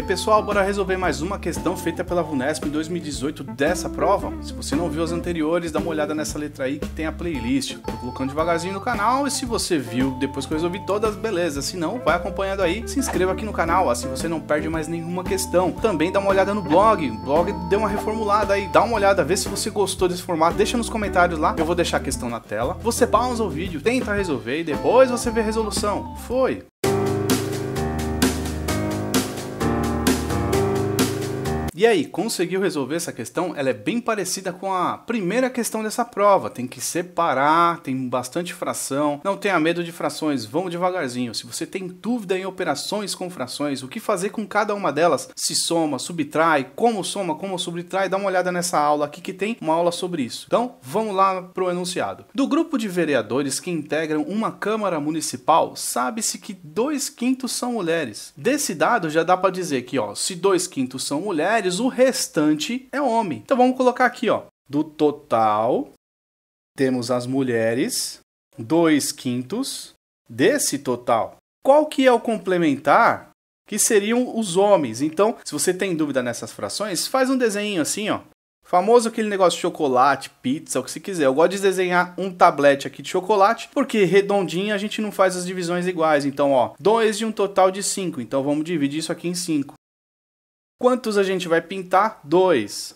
aí pessoal, bora resolver mais uma questão feita pela VUNESP em 2018 dessa prova? Se você não viu as anteriores, dá uma olhada nessa letra aí que tem a playlist. Tô colocando devagarzinho no canal e se você viu depois que eu resolvi todas, beleza. Se não, vai acompanhando aí, se inscreva aqui no canal, assim você não perde mais nenhuma questão. Também dá uma olhada no blog, o blog deu uma reformulada aí, dá uma olhada, vê se você gostou desse formato, deixa nos comentários lá, eu vou deixar a questão na tela. Você pausa o vídeo, tenta resolver e depois você vê a resolução. Foi! E aí, conseguiu resolver essa questão? Ela é bem parecida com a primeira questão dessa prova. Tem que separar, tem bastante fração. Não tenha medo de frações, vamos devagarzinho. Se você tem dúvida em operações com frações, o que fazer com cada uma delas? Se soma, subtrai, como soma, como subtrai, dá uma olhada nessa aula aqui que tem uma aula sobre isso. Então, vamos lá pro enunciado. Do grupo de vereadores que integram uma Câmara Municipal, sabe-se que dois quintos são mulheres. Desse dado já dá para dizer que, ó, se dois quintos são mulheres, mulheres, o restante é homem. Então vamos colocar aqui, ó. Do total, temos as mulheres, 2 quintos desse total. Qual que é o complementar? Que seriam os homens. Então, se você tem dúvida nessas frações, faz um desenho assim, ó. Famoso aquele negócio de chocolate, pizza, o que você quiser. Eu gosto de desenhar um tablete aqui de chocolate, porque redondinho a gente não faz as divisões iguais. Então, ó, 2 de um total de 5. Então, vamos dividir isso aqui em 5. Quantos a gente vai pintar? Dois.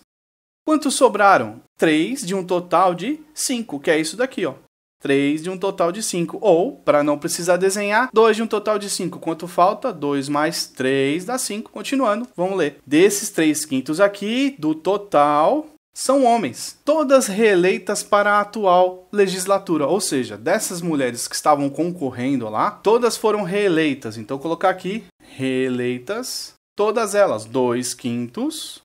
Quantos sobraram? Três de um total de cinco, que é isso daqui, ó. 3 de um total de 5. Ou, para não precisar desenhar, 2 de um total de 5. Quanto falta? 2 mais 3 dá 5. Continuando, vamos ler. Desses 3 quintos aqui, do total, são homens. Todas reeleitas para a atual legislatura. Ou seja, dessas mulheres que estavam concorrendo lá, todas foram reeleitas. Então, colocar aqui, reeleitas Todas elas, dois quintos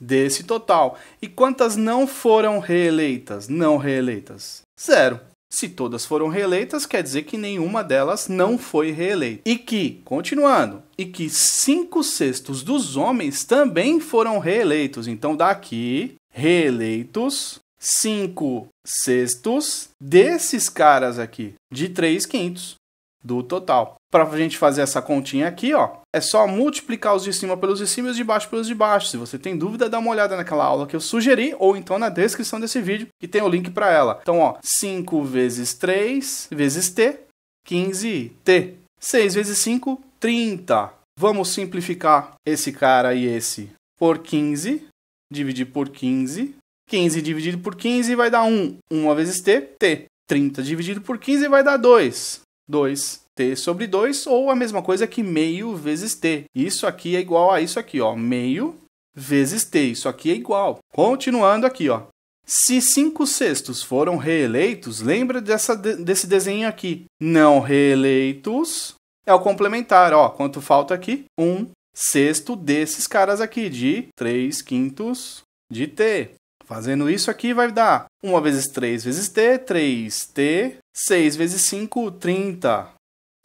desse total. E quantas não foram reeleitas? Não reeleitas? Zero. Se todas foram reeleitas, quer dizer que nenhuma delas não foi reeleita. E que, continuando, e que cinco sextos dos homens também foram reeleitos. Então, daqui, reeleitos, cinco sextos desses caras aqui, de três quintos do total. Para a gente fazer essa continha aqui, ó, é só multiplicar os de cima pelos de cima e os de baixo pelos de baixo. Se você tem dúvida, dá uma olhada naquela aula que eu sugeri ou então na descrição desse vídeo que tem o link para ela. Então, ó, 5 vezes 3 vezes t, 15t. 6 vezes 5, 30. Vamos simplificar esse cara e esse por 15, dividir por 15. 15 dividido por 15 vai dar 1. 1 vezes t, t. 30 dividido por 15 vai dar 2. 2 t sobre 2, ou a mesma coisa que meio vezes t. Isso aqui é igual a isso aqui, ó, meio vezes t. Isso aqui é igual. Continuando aqui, ó. Se 5 sextos foram reeleitos, lembra dessa, desse desenho aqui. Não reeleitos é o complementar. Ó, quanto falta aqui? Um sexto desses caras aqui, de 3 quintos de t. Fazendo isso aqui vai dar 1 vezes 3 vezes t, 3t, 6 vezes 5, 30.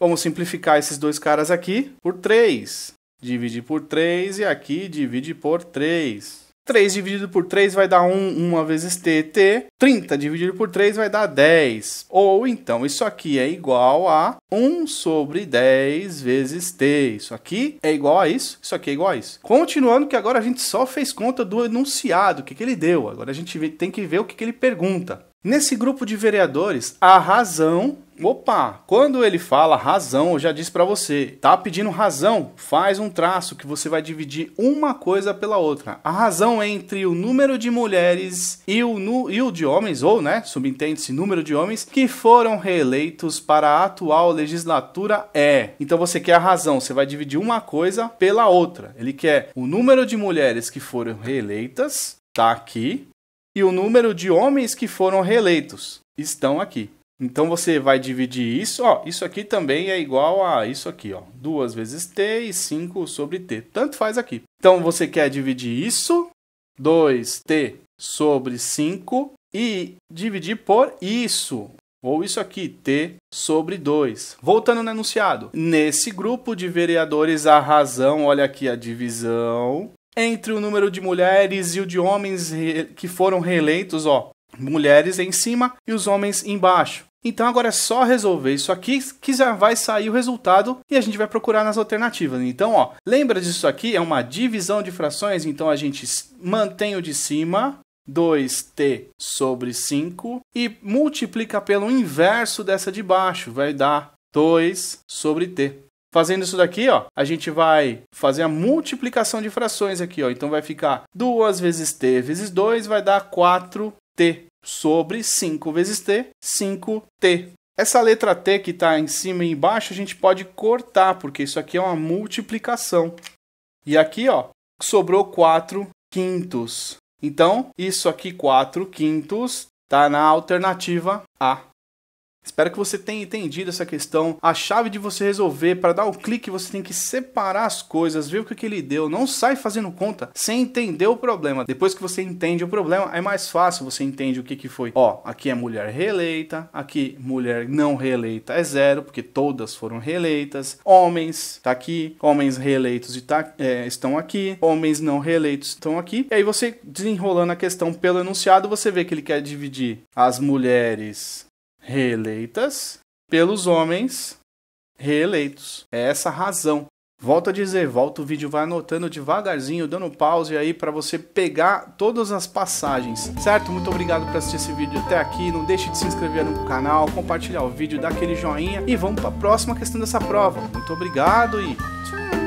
Vamos simplificar esses dois caras aqui por 3. Dividir por 3 e aqui divide por 3. 3 dividido por 3 vai dar 1, 1 vezes t, t. 30 dividido por 3 vai dar 10. Ou então, isso aqui é igual a 1 sobre 10 vezes t. Isso aqui é igual a isso, isso aqui é igual a isso. Continuando que agora a gente só fez conta do enunciado, o que, que ele deu. Agora a gente tem que ver o que, que ele pergunta. Nesse grupo de vereadores, a razão. Opa, quando ele fala razão, eu já disse para você, tá pedindo razão, faz um traço que você vai dividir uma coisa pela outra. A razão é entre o número de mulheres e o, nu, e o de homens, ou, né, subentende-se número de homens, que foram reeleitos para a atual legislatura é. Então você quer a razão, você vai dividir uma coisa pela outra. Ele quer o número de mulheres que foram reeleitas, tá aqui, e o número de homens que foram reeleitos estão aqui. Então você vai dividir isso, ó, isso aqui também é igual a isso aqui, ó, 2 vezes t e 5 sobre t, tanto faz aqui. Então você quer dividir isso, 2t sobre 5, e dividir por isso, ou isso aqui, t sobre 2. Voltando no enunciado, nesse grupo de vereadores a razão, olha aqui a divisão, entre o número de mulheres e o de homens que foram reeleitos, ó, mulheres em cima e os homens embaixo. Então agora é só resolver isso aqui que já vai sair o resultado e a gente vai procurar nas alternativas. Então, ó, lembra disso aqui? É uma divisão de frações, então a gente mantém o de cima, 2t sobre 5, e multiplica pelo inverso dessa de baixo, vai dar 2 sobre t. Fazendo isso daqui, ó, a gente vai fazer a multiplicação de frações aqui, ó. Então vai ficar 2 vezes t vezes 2 vai dar 4t sobre 5 vezes t, 5t. Essa letra t que está em cima e embaixo, a gente pode cortar, porque isso aqui é uma multiplicação. E aqui, ó, sobrou 4 quintos. Então, isso aqui, 4 quintos, está na alternativa A. Espero que você tenha entendido essa questão. A chave de você resolver, para dar o clique, você tem que separar as coisas, ver o que, que ele deu. Não sai fazendo conta sem entender o problema. Depois que você entende o problema, é mais fácil, você entende o que, que foi. Ó, aqui é mulher reeleita, aqui mulher não reeleita é zero, porque todas foram reeleitas. Homens, tá aqui. Homens reeleitos tá, é, estão aqui. Homens não reeleitos estão aqui. E aí você desenrolando a questão pelo enunciado, você vê que ele quer dividir as mulheres reeleitas pelos homens reeleitos. É essa razão. Volto a dizer, volta o vídeo, vai anotando devagarzinho, dando pause aí para você pegar todas as passagens, certo? Muito obrigado por assistir esse vídeo até aqui, não deixe de se inscrever no canal, compartilhar o vídeo, dar aquele joinha e vamos para a próxima questão dessa prova. Muito obrigado e tchau!